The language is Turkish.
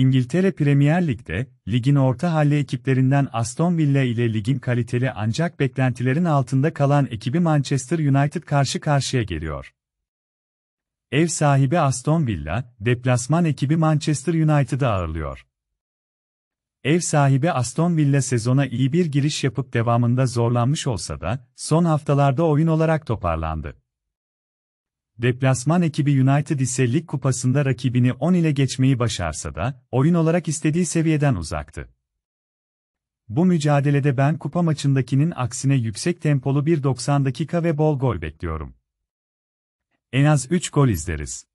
İngiltere Premier Lig'de, ligin orta halli ekiplerinden Aston Villa ile ligin kaliteli ancak beklentilerin altında kalan ekibi Manchester United karşı karşıya geliyor. Ev sahibi Aston Villa, deplasman ekibi Manchester United'ı ağırlıyor. Ev sahibi Aston Villa sezona iyi bir giriş yapıp devamında zorlanmış olsa da, son haftalarda oyun olarak toparlandı. Deplasman ekibi United ise Lig Kupası'nda rakibini 10 ile geçmeyi başarsa da, oyun olarak istediği seviyeden uzaktı. Bu mücadelede ben kupa maçındakinin aksine yüksek tempolu bir 90 dakika ve bol gol bekliyorum. En az 3 gol izleriz.